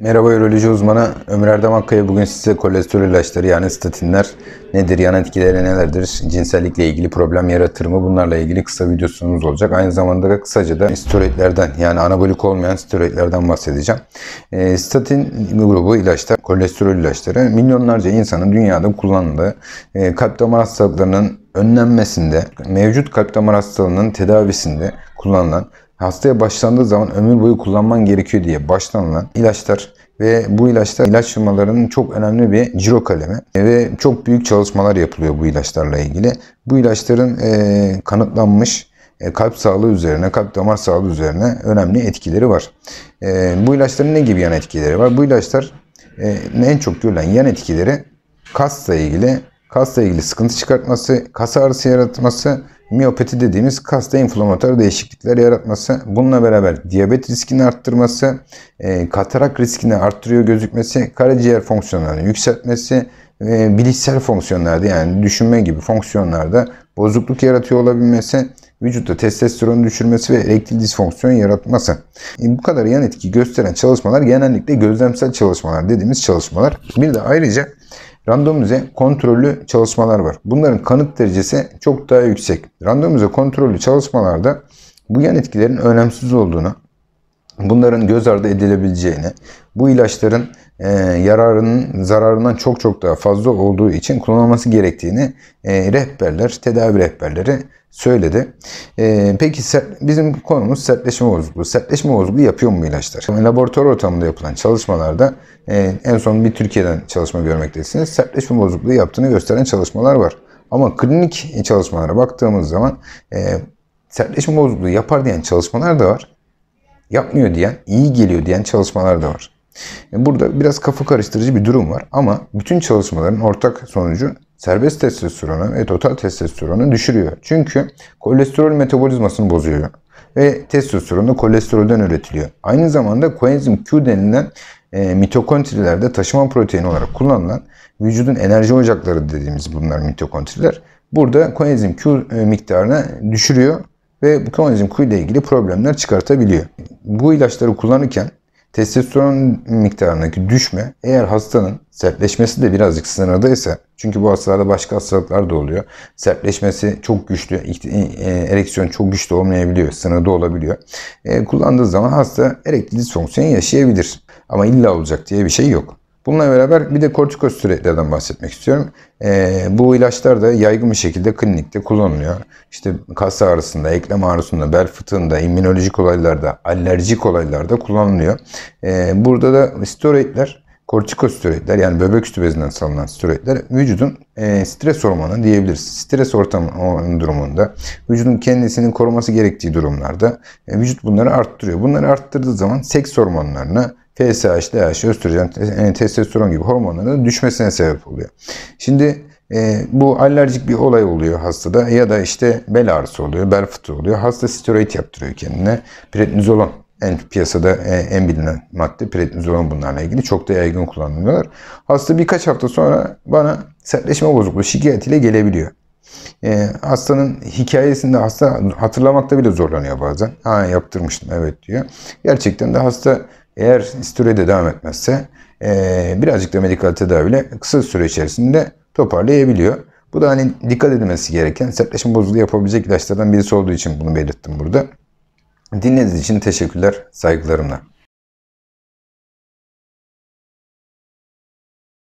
Merhaba Euroloji uzmanı Ömür Erdem Akkaya bugün size kolesterol ilaçları yani statinler nedir, yan etkileri nelerdir, cinsellikle ilgili problem yaratır mı bunlarla ilgili kısa videosunuz olacak. Aynı zamanda da kısaca da steroidlerden yani anabolik olmayan steroidlerden bahsedeceğim. E, statin grubu ilaçlar, kolesterol ilaçları milyonlarca insanın dünyada kullandığı e, kalp damar hastalıklarının önlenmesinde, mevcut kalp damar hastalığının tedavisinde kullanılan hastaya başlandığı zaman ömür boyu kullanman gerekiyor diye başlanılan ilaçlar ve bu ilaçlar ilaç firmalarının çok önemli bir ciro kalemi e, ve çok büyük çalışmalar yapılıyor bu ilaçlarla ilgili. Bu ilaçların e, kanıtlanmış e, kalp sağlığı üzerine, kalp damar sağlığı üzerine önemli etkileri var. E, bu ilaçların ne gibi yan etkileri var? Bu ilaçlar e, en çok görülen yan etkileri kasla ilgili kasla ilgili sıkıntı çıkartması, kas ağrısı yaratması miyopati dediğimiz kasta inflamatuar değişiklikler yaratması, bununla beraber diyabet riskini arttırması, e, katarak riskini arttırıyor gözükmesi, karaciğer fonksiyonlarını yükseltmesi, e, bilişsel fonksiyonlarda yani düşünme gibi fonksiyonlarda bozukluk yaratıyor olabilmesi, vücutta testosteron düşürmesi ve erektil disfonksiyon yaratması. E, bu kadar yan etki gösteren çalışmalar genellikle gözlemsel çalışmalar dediğimiz çalışmalar. Bir de ayrıca randomize kontrollü çalışmalar var. Bunların kanıt derecesi çok daha yüksek. Randomize kontrollü çalışmalarda bu yan etkilerin önemsiz olduğunu, bunların göz ardı edilebileceğini, bu ilaçların e, yararının zararından çok çok daha fazla olduğu için kullanılması gerektiğini e, rehberler, tedavi rehberleri söyledi. E, peki sert, bizim konumuz sertleşme bozukluğu. Sertleşme bozukluğu yapıyor mu ilaçlar? Laboratuvar ortamında yapılan çalışmalarda e, en son bir Türkiye'den çalışma görmektesiniz. Sertleşme bozukluğu yaptığını gösteren çalışmalar var. Ama klinik çalışmalara baktığımız zaman e, sertleşme bozukluğu yapar diyen çalışmalar da var yapmıyor diyen, iyi geliyor diyen çalışmalar da var. Burada biraz kafa karıştırıcı bir durum var ama bütün çalışmaların ortak sonucu serbest testosteronu ve total testosteronu düşürüyor. Çünkü kolesterol metabolizmasını bozuyor ve testosteron da kolesterolden üretiliyor. Aynı zamanda koenzim Q denilen e, mitokondrilerde taşıma proteini olarak kullanılan vücudun enerji ocakları dediğimiz bunlar mitokondriler. Burada koenzim Q e, miktarını düşürüyor ve bu kanalizm kuyuyla ilgili problemler çıkartabiliyor. Bu ilaçları kullanırken testosteron miktarındaki düşme eğer hastanın sertleşmesi de birazcık sınırda ise çünkü bu hastalarda başka hastalıklar da oluyor. Sertleşmesi çok güçlü, e, e, ereksiyon çok güçlü olmayabiliyor, sınırda olabiliyor. E, kullandığı zaman hasta erektil disfonksiyon yaşayabilir. Ama illa olacak diye bir şey yok. Bununla beraber bir de kortikosteroidlerden bahsetmek istiyorum. E, bu ilaçlar da yaygın bir şekilde klinikte kullanılıyor. İşte kas ağrısında, eklem ağrısında, bel fıtığında, immünolojik olaylarda, alerjik olaylarda kullanılıyor. E, burada da steroidler kortikosteroidler yani böbrek üstü bezinden salınan steroidler vücudun e, stres hormonu diyebiliriz. Stres ortamı durumunda vücudun kendisini koruması gerektiği durumlarda e, vücut bunları arttırıyor. Bunları arttırdığı zaman seks hormonlarını TSH, DH, östrojen, yani testosteron gibi hormonların düşmesine sebep oluyor. Şimdi e, bu alerjik bir olay oluyor hastada ya da işte bel ağrısı oluyor, bel fıtığı oluyor. Hasta steroid yaptırıyor kendine. Prednizolon en piyasada e, en bilinen madde prednizolon bunlarla ilgili çok da yaygın kullanılıyorlar. Hasta birkaç hafta sonra bana sertleşme bozukluğu şikayetiyle gelebiliyor. E, hastanın hikayesinde hasta hatırlamakta bile zorlanıyor bazen. Ha yaptırmıştım evet diyor. Gerçekten de hasta eğer steroide devam etmezse e, birazcık da medikal tedaviyle kısa süre içerisinde toparlayabiliyor. Bu da hani dikkat edilmesi gereken sertleşme bozukluğu yapabilecek ilaçlardan birisi olduğu için bunu belirttim burada. Dinlediğiniz için teşekkürler, saygılarımla.